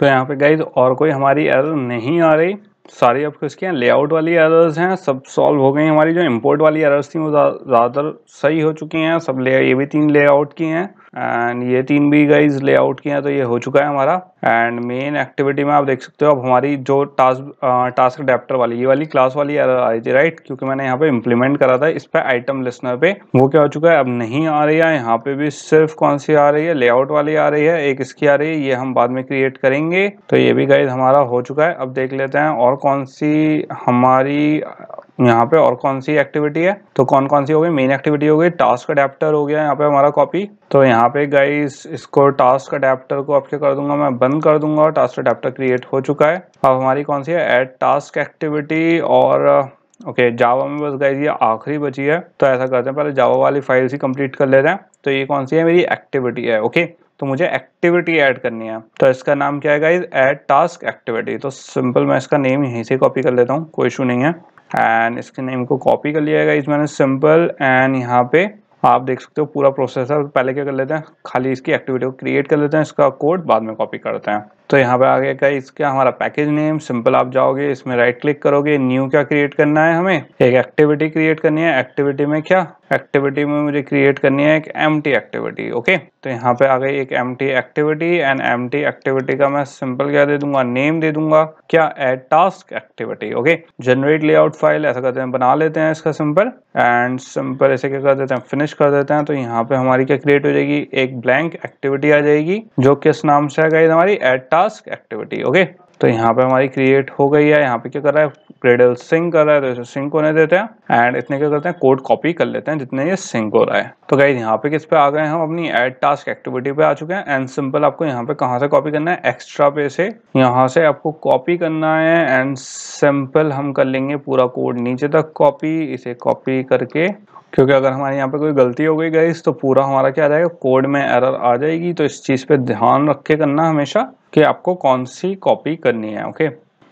तो यहाँ पे गाइज और कोई हमारी एरर नहीं आ रही सारी आपको इसके लेआउट वाली एरर्स हैं सब सॉल्व हो गई हमारी जो इम्पोर्ट वाली एरर्स थी वो ज़्यादातर सही हो चुकी हैं सब ले ये भी तीन लेआउट की हैं एंड ये तीन भी गाइज लेआउट किए हैं तो ये हो चुका है हमारा एंड मेन एक्टिविटी में आप देख सकते हो अब हमारी जो टास्क टास्क अडेप्टर वाली ये वाली क्लास वाली आ रही थी राइट क्योंकि मैंने यहाँ पे इम्प्लीमेंट करा था इस पर आइटम लिस्नर पे वो क्या हो चुका है अब नहीं आ रही है यहाँ पे भी सिर्फ कौन सी आ रही है लेआउट वाली आ रही है एक इसकी आ रही है ये हम बाद में क्रिएट करेंगे तो ये भी गाइज हमारा हो चुका है अब देख लेते हैं और कौन सी हमारी यहाँ पे और कौन सी एक्टिविटी है तो कौन कौन सी हो गई मेन एक्टिविटी हो गई टास्क अडेप्टर हो गया यहाँ पे हमारा कॉपी तो यहाँ पे गाइस इसको टास्क अडेप्टर को आपके कर दूंगा मैं बंद कर दूंगा टास्क अडेप्टर क्रिएट हो चुका है अब हमारी कौन सी है एड टास्क एक्टिविटी और ओके uh, जावा में बस गाइस ये आखिरी बची है तो ऐसा करते हैं पहले जावा वाली फाइल ही कंप्लीट कर लेते हैं तो ये कौन सी है मेरी एक्टिविटी है ओके तो मुझे एक्टिविटी ऐड करनी है तो इसका नाम क्या है गाइज ऐड टास्क एक्टिविटी तो सिंपल मैं इसका नेम यहीं से कॉपी कर लेता हूँ कोई इशू नहीं है एंड इसके नेम को कॉपी कर लिया गया मैंने सिंपल एंड यहाँ पे आप देख सकते हो पूरा प्रोसेसर पहले क्या कर लेते हैं खाली इसकी एक्टिविटी को क्रिएट कर लेते हैं इसका कोड बाद में कॉपी करते हैं तो यहाँ पे आ गया क्या इसका हमारा पैकेज नेम सिंपल आप जाओगे इसमें राइट क्लिक करोगे न्यू क्या क्रिएट करना है हमें एक एक्टिविटी क्रिएट करनी है एक्टिविटी में क्या एक्टिविटी में मुझे क्रिएट करनी है एक एम एक्टिविटी ओके तो यहाँ पे आ गई एक M activity and M activity का मैं सिंपल क्या दे दूंगा नेम दे दूंगा क्या add task activity okay generate layout file ऐसा करते हैं बना लेते हैं इसका सिंपल एंड सिंपल ऐसे क्या कर देते हैं फिनिश कर देते हैं तो यहाँ पे हमारी क्या क्रिएट हो जाएगी एक ब्लैंक एक्टिविटी आ जाएगी जो किस नाम से आ गई हमारी add task task activity okay तो यहाँ पे हमारी क्रिएट हो गई है यहाँ पे क्या कर रहा है क्रेडल सिंक कर रहा है तो इसे सिंक होने देते हैं एंड इतने क्या करते हैं कोड कॉपी कर लेते हैं जितने ये सिंक हो रहा है तो गाइज यहाँ पे किस पे आ गए हम अपनी एड टास्क एक्टिविटी पे आ चुके हैं एंड सिंपल आपको यहाँ पे कहाँ से कॉपी करना है एक्स्ट्रा पे से यहाँ से आपको कॉपी करना है एंड सिंपल हम कर लेंगे पूरा कोड नीचे तक कॉपी इसे कॉपी करके क्योंकि अगर हमारे यहाँ पे कोई गलती हो गई गई तो पूरा हमारा क्या आ जाएगा कोड में एरर आ जाएगी तो इस चीज़ पे ध्यान रख के करना हमेशा कि आपको कौन सी कॉपी करनी है ओके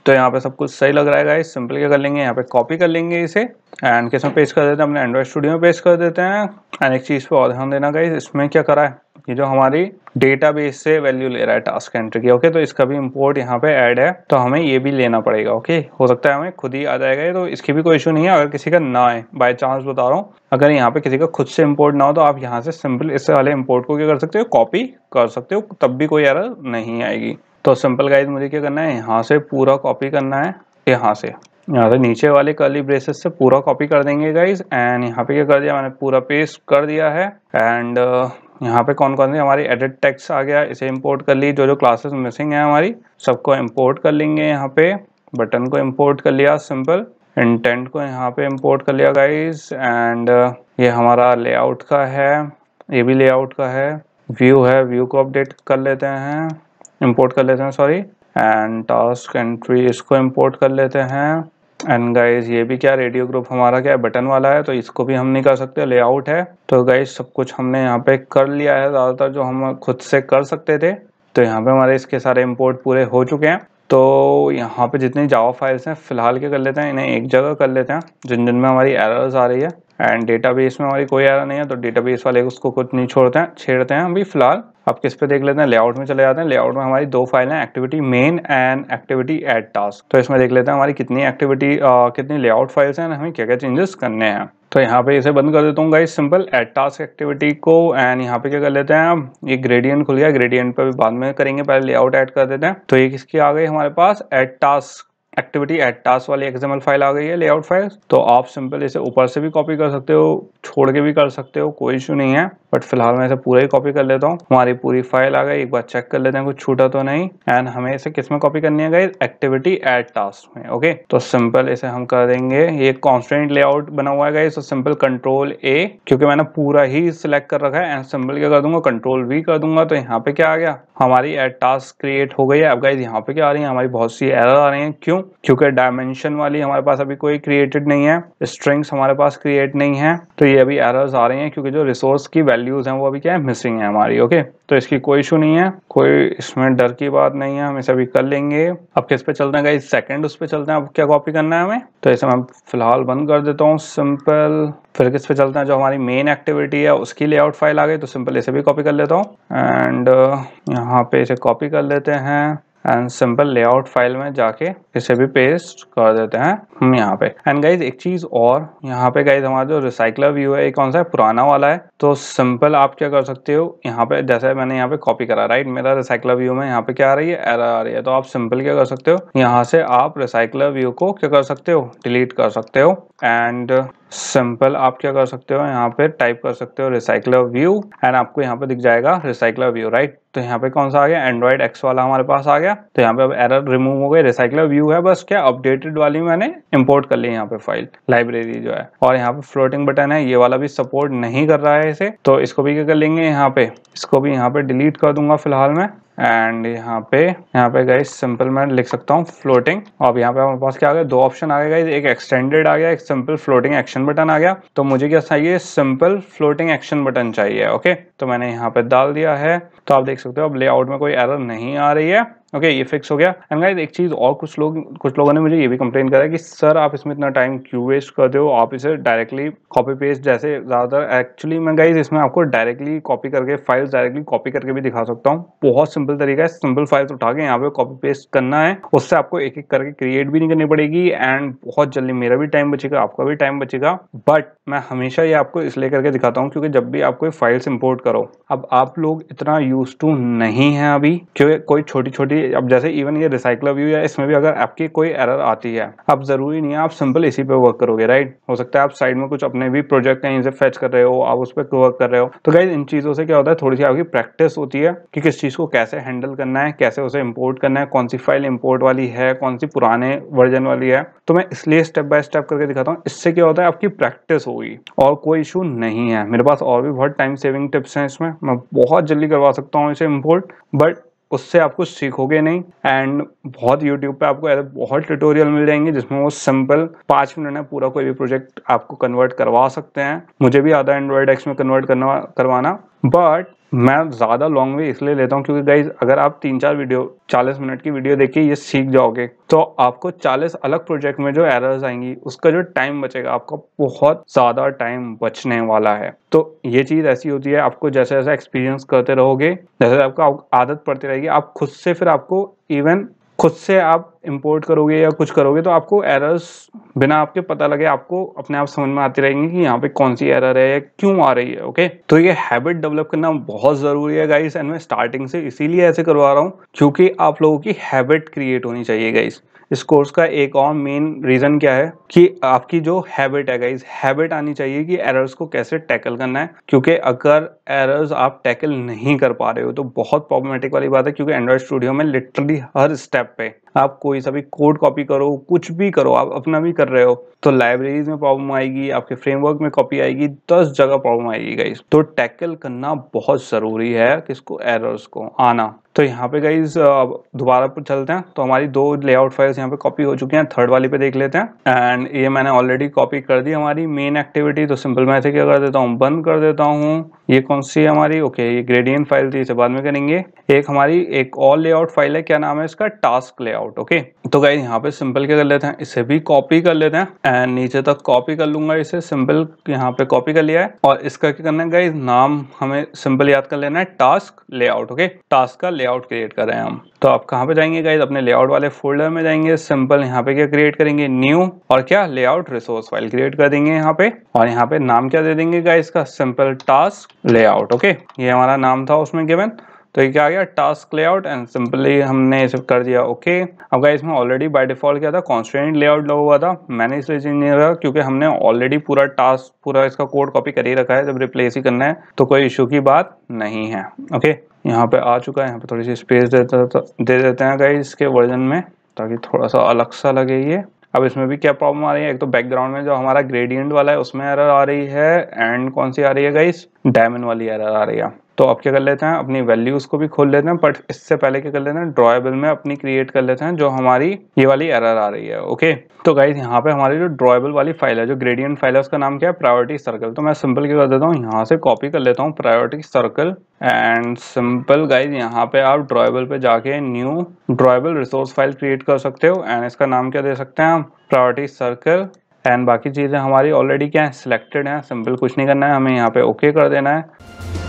तो यहाँ पे सब कुछ सही लग रहा है गाइस सिंपल क्या कर लेंगे यहाँ पे कॉपी कर लेंगे इसे एंड किस में पेस्ट कर देते हैं अपने एंड्रॉइड स्टूडियो में पेस्ट कर देते हैं एंड एक चीज़ पे और ध्यान देना गाइस इसमें क्या करा है ये जो हमारी डेटाबेस से वैल्यू ले रहा है टास्क एंट्री की ओके तो इसका भी इम्पोर्ट यहाँ पे ऐड है तो हमें ये भी लेना पड़ेगा ओके हो सकता है हमें खुद ही आ जाएगा ये तो इसकी भी कोई इशू नहीं है अगर किसी का ना है बाय चांस बता रहा हूँ अगर यहाँ पे किसी का खुद से इम्पोर्ट ना हो तो आप यहाँ से सिंपल इससे वाले इम्पोर्ट को क्या कर सकते हो कॉपी कर सकते हो तब भी कोई एरर नहीं आएगी तो सिंपल गाइज मुझे क्या करना है यहाँ से पूरा कॉपी करना है यहाँ से यहाँ से नीचे वाले कर्ली ब्रेसेस से पूरा कॉपी कर देंगे गाइज एंड यहाँ पे क्या कर दिया मैंने पूरा पेस्ट कर दिया है एंड यहाँ पे कौन कौन सी हमारी एडिट टेक्स आ गया इसे इम्पोर्ट कर ली जो जो क्लासेस मिसिंग है हमारी सबको इम्पोर्ट कर लेंगे यहाँ पे बटन को इम्पोर्ट कर लिया सिंपल इंटेंट को यहाँ पे इम्पोर्ट कर लिया गाइज एंड uh, ये हमारा लेआउट का है ये भी लेआउट का है व्यू है व्यू को अपडेट कर लेते हैं इम्पोर्ट कर लेते हैं सॉरी एंड टास्क एंट्री इसको इम्पोर्ट कर लेते हैं एंड गाइज ये भी क्या रेडियो ग्रुप हमारा क्या है बटन वाला है तो इसको भी हम नहीं कर सकते लेआउट है तो गाइज सब कुछ हमने यहाँ पे कर लिया है ज़्यादातर जो हम खुद से कर सकते थे तो यहाँ पे हमारे इसके सारे इम्पोर्ट पूरे हो चुके हैं तो यहाँ पे जितनी जावा फाइल्स हैं फिलहाल के कर लेते हैं इन्हें एक जगह कर लेते हैं जिन जिन में हमारी एरर्स आ रही है एंड डेटाबेस में हमारी कोई एरर नहीं है तो डेटाबेस वाले उसको कुछ नहीं छोड़ते हैं छेड़ते हैं अभी फिलहाल अब किस पे देख लेते हैं लेआउट में चले जाते हैं लेआउट में हमारी दो फाइल हैं activity main and activity at task तो इसमें देख लेते हैं हमारी कितनी एक्टिविटी कितनी लेआउट फाइल्स हैं हमें क्या क्या चेंजेस करने हैं तो यहाँ पे इसे बंद कर देता हूँ guys simple add task activity को एंड यहाँ पे क्या कर लेते हैं ये ग्रेडियंट खुल गया ग्रेडियंट पर भी बाद में करेंगे पहले लेआउट ऐड कर देते हैं तो ये किसकी आ गई हमारे पास add task activity at task वाली एक्सएमएल फाइल आ गई है लेआउट फाइल तो आप सिंपल इसे ऊपर से भी कॉपी कर सकते हो छोड़ के भी कर सकते हो कोई इशू नहीं है बट फिलहाल मैं इसे पूरा ही कॉपी कर लेता हूँ हमारी पूरी फाइल आ गई एक बार चेक कर लेते हैं कुछ छूटा तो नहीं एंड हमें इसे किस में कॉपी करनी है गई एक्टिविटी एट टास्क में ओके तो सिंपल इसे हम कर देंगे ये कॉन्स्टेंट लेआउट बना हुआ है तो सिंपल कंट्रोल ए क्योंकि मैंने पूरा ही सिलेक्ट कर रखा है एंड सिंपल क्या कर दूंगा कंट्रोल वी कर दूंगा तो यहाँ पे क्या आ गया हमारी एट टास्क क्रिएट हो गई है अब गाइज यहाँ पे क्या आ रही है हमारी बहुत सी एरर आ रही है क्यों क्योंकि डायमेंशन वाली हमारे पास अभी कोई क्रिएटेड नहीं है स्ट्रिंग्स हमारे पास क्रिएट नहीं है तो ये अभी एरर्स आ रही हैं क्योंकि जो रिसोर्स की वैल्यूज हैं वो अभी क्या है मिसिंग है हमारी ओके तो इसकी कोई इशू नहीं है कोई इसमें डर की बात नहीं है हम इसे अभी कर लेंगे अब किस पे चलते हैं सेकेंड उस पर चलते हैं अब क्या कॉपी करना है हमें तो इसे मैं फिलहाल बंद कर देता हूँ सिंपल फिर किस पे चलते हैं जो हमारी मेन एक्टिविटी है उसकी लेआउट फाइल आ गई तो सिंपल इसे भी कॉपी कर लेता हूँ एंड uh, यहाँ पे इसे कॉपी कर लेते हैं एंड सिंपल लेआउट फाइल में जाके इसे भी पेस्ट कर देते हैं हम यहाँ पे एंड गाइज एक चीज और यहाँ पे गाइज हमारा जो रिसाइकलर व्यू है ये कौन सा है पुराना वाला है तो सिंपल आप क्या कर सकते हो यहाँ पे जैसे मैंने यहाँ पे कॉपी करा राइट मेरा रिसाइकलर व्यू में यहाँ पे क्या आ रही है एरर आ रही है तो आप सिंपल क्या कर सकते हो यहाँ से आप रिसाइकलर व्यू को क्या कर सकते हो डिलीट कर सकते हो एंड सिंपल आप क्या कर सकते हो यहाँ पे टाइप कर सकते हो रिसाइकलर व्यू एंड आपको यहाँ पे दिख जाएगा रिसाइकलर व्यू राइट तो यहाँ पे कौन सा आ गया एंड्रॉइड एक्स वाला हमारे पास आ गया तो यहाँ पे अब एरर रिमूव हो गई रिसाइकलर व्यू है बस क्या अपडेटेड वाली मैंने इम्पोर्ट कर ली यहाँ पे फाइल लाइब्रेरी जो है और यहाँ पे फ्लोटिंग बटन है ये वाला भी सपोर्ट नहीं कर रहा है इसे तो इसको भी क्या कर लेंगे यहाँ पे इसको भी यहाँ पे डिलीट कर दूंगा फिलहाल मैं एंड यहाँ पे यहाँ पे गाइज सिंपल मैं लिख सकता हूँ फ्लोटिंग और यहाँ पे हमारे पास क्या आ गया दो ऑप्शन आ गए गाइज एक एक्सटेंडेड आ गया एक सिंपल फ्लोटिंग एक्शन बटन आ गया तो मुझे क्या चाहिए सिंपल फ्लोटिंग एक्शन बटन चाहिए ओके तो मैंने यहाँ पे डाल दिया है तो आप देख सकते हो अब लेआउट में कोई एरर नहीं आ रही है ओके ये फिक्स हो गया एंड गाइस एक चीज़ और कुछ लोग कुछ लोगों ने मुझे ये भी कंप्लेन करा कि सर आप इसमें इतना टाइम क्यों वेस्ट कर दो आप इसे डायरेक्टली कॉपी पेस्ट जैसे ज़्यादातर एक्चुअली मैं गाइस इसमें आपको डायरेक्टली कॉपी करके फाइल्स डायरेक्टली कॉपी करके भी दिखा सकता हूँ बहुत सिंपल तरीका है सिंपल फाइल्स उठा के यहाँ पे कॉपी पेस्ट करना है उससे आपको एक एक करके क्रिएट भी नहीं करनी पड़ेगी एंड बहुत जल्दी मेरा भी टाइम बचेगा आपका भी टाइम बचेगा बट मैं हमेशा ये आपको इसलिए करके दिखाता हूँ क्योंकि जब भी आप कोई फाइल्स इंपोर्ट करो अब आप लोग इतना यूज टू नहीं है अभी क्योंकि कोई छोटी छोटी भी अब जैसे इवन ये रिसाइकल व्यू है इसमें भी अगर आपकी कोई एरर आती है अब जरूरी नहीं है आप सिंपल इसी पे वर्क करोगे राइट हो सकता है आप साइड में कुछ अपने भी प्रोजेक्ट कहीं से फेच कर रहे हो आप उस पर वर्क कर रहे हो तो गाइज इन चीज़ों से क्या होता है थोड़ी सी आपकी प्रैक्टिस होती है कि किस चीज़ को कैसे हैंडल करना है कैसे उसे इम्पोर्ट करना है कौन सी फाइल इम्पोर्ट वाली है कौन सी पुराने वर्जन वाली है तो मैं इसलिए स्टेप बाय स्टेप करके दिखाता हूँ इससे क्या होता है आपकी प्रैक्टिस होगी और कोई इशू नहीं है मेरे पास और भी बहुत टाइम सेविंग टिप्स हैं इसमें मैं बहुत जल्दी करवा सकता हूँ इसे इम्पोर्ट बट उससे आप कुछ सीखोगे नहीं एंड बहुत यूट्यूब पे आपको ऐसे बहुत ट्यूटोरियल मिल जाएंगे जिसमें वो सिंपल पाँच मिनट में पूरा कोई भी प्रोजेक्ट आपको कन्वर्ट करवा सकते हैं मुझे भी आधा एंड्रॉयड एक्स में कन्वर्ट करना करवाना बट मैं ज़्यादा लॉन्ग वे इसलिए लेता हूँ क्योंकि गाइज अगर आप तीन चार वीडियो 40 मिनट की वीडियो देखिए ये सीख जाओगे तो आपको 40 अलग प्रोजेक्ट में जो एरर्स आएंगी उसका जो टाइम बचेगा आपको बहुत ज़्यादा टाइम बचने वाला है तो ये चीज़ ऐसी होती है आपको जैसे जैसे एक्सपीरियंस करते रहोगे जैसे आपको आदत पड़ती रहेगी आप खुद से फिर आपको इवन खुद से आप इम्पोर्ट करोगे या कुछ करोगे तो आपको एरर्स बिना आपके पता लगे आपको अपने आप समझ में आती रहेंगी कि यहाँ पे कौन सी एरर है या क्यों आ रही है ओके तो ये हैबिट डेवलप करना बहुत ज़रूरी है गाइस एंड मैं स्टार्टिंग से इसीलिए ऐसे करवा रहा हूँ क्योंकि आप लोगों की हैबिट क्रिएट होनी चाहिए गाइस इस कोर्स का एक और मेन रीज़न क्या है कि आपकी जो हैबिट है गाइज हैबिट आनी चाहिए कि एरर्स को कैसे टैकल करना है क्योंकि अगर एरर्स आप टैकल नहीं कर पा रहे हो तो बहुत प्रॉब्लमेटिक वाली बात है क्योंकि एंड्रॉयड स्टूडियो में लिटरली हर स्टेप पे आप कोई सा भी कोड कॉपी करो कुछ भी करो आप अपना भी कर रहे हो तो लाइब्रेरीज में प्रॉब्लम आएगी आपके फ्रेमवर्क में कॉपी आएगी दस जगह प्रॉब्लम आएगी गाइज तो टैकल करना बहुत ज़रूरी है किसको एरर्स को आना तो यहाँ पे गाइज दोबारा पर चलते हैं तो हमारी दो लेआउट फाइल्स यहाँ पे कॉपी हो चुकी हैं थर्ड वाली पे देख लेते हैं एंड ये मैंने ऑलरेडी कॉपी कर दी हमारी मेन एक्टिविटी तो सिंपल मैं क्या कर देता हूँ बंद कर देता हूँ ये कौन सी है हमारी ओके ये ग्रेडियन फाइल थी इसे बाद में करेंगे एक हमारी एक और लेआउट फाइल है क्या नाम है इसका टास्क लेआउट आउट ओके तो गाइज यहाँ पे सिंपल क्या कर लेते हैं इसे भी कॉपी कर लेते हैं एंड नीचे तक कॉपी कर लूंगा इसे सिंपल यहाँ पे कॉपी कर लिया है और इसका क्या करना है गाइज नाम हमें सिंपल याद कर लेना है टास्क लेआउट ओके टास्क का लेआउट क्रिएट कर रहे हैं हम तो आप कहाँ पे जाएंगे गाइज अपने लेआउट वाले फोल्डर में जाएंगे सिंपल यहाँ पे क्या क्रिएट करेंगे न्यू और क्या लेआउट रिसोर्स फाइल क्रिएट कर देंगे यहाँ पे और यहाँ पे नाम क्या दे देंगे गाइज का सिंपल टास्क लेआउट ओके ये हमारा नाम था उसमें गिवन तो ये क्या आ गया टास्क लेआउट एंड सिंपली हमने इसे कर दिया ओके अब गाइस इसमें ऑलरेडी बाय डिफॉल्ट क्या था कॉन्स्टेंट लेआउट लगा हुआ था मैंने इसलिए चेंज नहीं रखा क्योंकि हमने ऑलरेडी पूरा टास्क पूरा इसका कोड कॉपी कर ही रखा है जब रिप्लेस ही करना है तो कोई इशू की बात नहीं है ओके यहाँ पे आ चुका है यहाँ पे थोड़ी सी स्पेस दे देते हैं गाइस इसके वर्जन में ताकि थोड़ा सा अलग सा लगे ये अब इसमें भी क्या प्रॉब्लम आ रही है एक तो बैकग्राउंड में जो हमारा ग्रेडियंट वाला है उसमें एरर आ रही है एंड कौन सी आ रही है गाइस डायमंड वाली एरर आ रही है तो आप क्या कर लेते हैं अपनी वैल्यूज़ को भी खोल लेते हैं बट इससे पहले क्या कर लेते हैं ड्रॉएबल में अपनी क्रिएट कर लेते हैं जो हमारी ये वाली एरर आ रही है ओके तो गाइज यहाँ पे हमारी जो ड्रॉएबल वाली फाइल है जो ग्रेडियंट फाइल है उसका नाम क्या है प्रायोरिटी सर्कल तो मैं सिंपल क्या कर देता हूँ यहाँ से कॉपी कर लेता हूँ priority circle and simple guys यहाँ पे आप ड्रॉएबल पे जाके new drawable resource file create कर सकते हो एंड इसका नाम क्या दे सकते हैं हम प्रायोरिटी सर्कल एंड बाकी चीज़ें हमारी ऑलरेडी क्या है सिलेक्टेड है सिंपल कुछ नहीं करना है हमें यहाँ पे ओके okay कर देना है